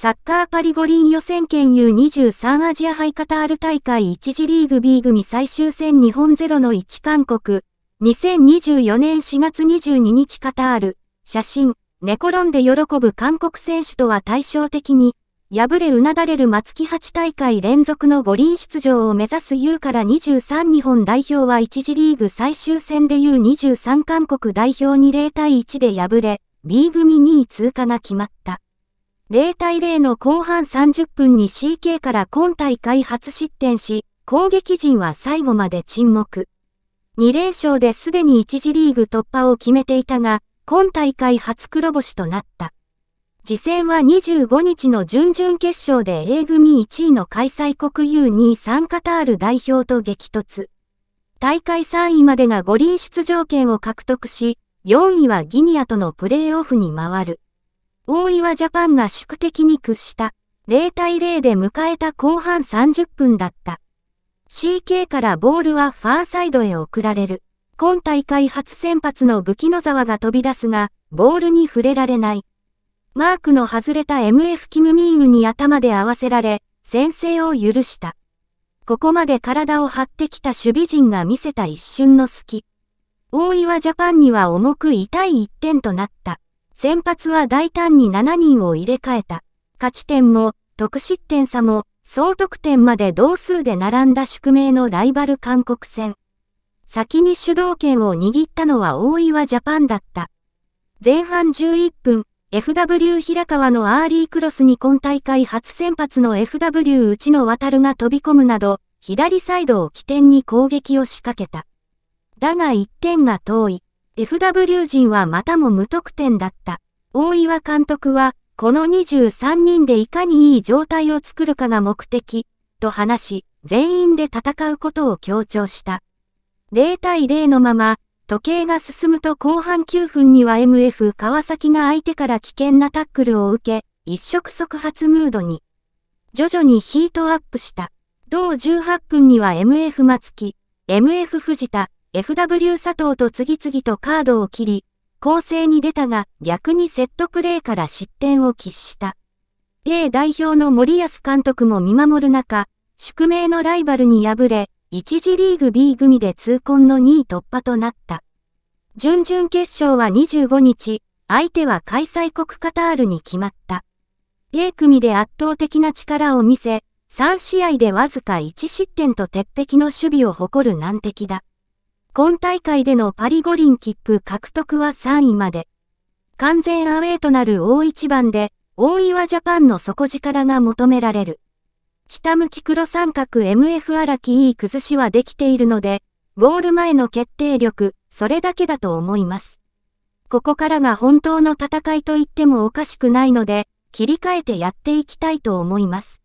サッカーパリ五輪予選権 U23 アジア杯カタール大会1次リーグ B 組最終戦日本0の1韓国。2024年4月22日カタール。写真。寝転んで喜ぶ韓国選手とは対照的に、敗れうなだれる松木8大会連続の五輪出場を目指す U から23日本代表は1次リーグ最終戦で U23 韓国代表に0対1で敗れ、B 組2位通過が決まった。0対0の後半30分に CK から今大会初失点し、攻撃陣は最後まで沈黙。2連勝ですでに1次リーグ突破を決めていたが、今大会初黒星となった。次戦は25日の準々決勝で A 組1位の開催国 U23 カタール代表と激突。大会3位までが五輪出場権を獲得し、4位はギニアとのプレーオフに回る。大岩ジャパンが宿敵に屈した。0対0で迎えた後半30分だった。CK からボールはファーサイドへ送られる。今大会初先発の武器野沢が飛び出すが、ボールに触れられない。マークの外れた MF キムミーグに頭で合わせられ、先制を許した。ここまで体を張ってきた守備陣が見せた一瞬の隙。大岩ジャパンには重く痛い一点となった。先発は大胆に7人を入れ替えた。勝ち点も得失点差も総得点まで同数で並んだ宿命のライバル韓国戦。先に主導権を握ったのは大岩ジャパンだった。前半11分、FW 平川のアーリークロスに今大会初先発の FW 内野渡るが飛び込むなど、左サイドを起点に攻撃を仕掛けた。だが1点が遠い。FW 陣はまたも無得点だった。大岩監督は、この23人でいかにいい状態を作るかが目的、と話し、全員で戦うことを強調した。0対0のまま、時計が進むと後半9分には MF 川崎が相手から危険なタックルを受け、一触即発ムードに。徐々にヒートアップした。同18分には MF 松木、MF 藤田、FW 佐藤と次々とカードを切り、攻勢に出たが逆にセットプレーから失点を喫した。A 代表の森安監督も見守る中、宿命のライバルに敗れ、1次リーグ B 組で痛恨の2位突破となった。準々決勝は25日、相手は開催国カタールに決まった。A 組で圧倒的な力を見せ、3試合でわずか1失点と鉄壁の守備を誇る難敵だ。今大会でのパリ五輪切符獲得は3位まで。完全アウェーとなる大一番で、大岩ジャパンの底力が求められる。下向き黒三角 MF 荒木いい崩しはできているので、ゴール前の決定力、それだけだと思います。ここからが本当の戦いと言ってもおかしくないので、切り替えてやっていきたいと思います。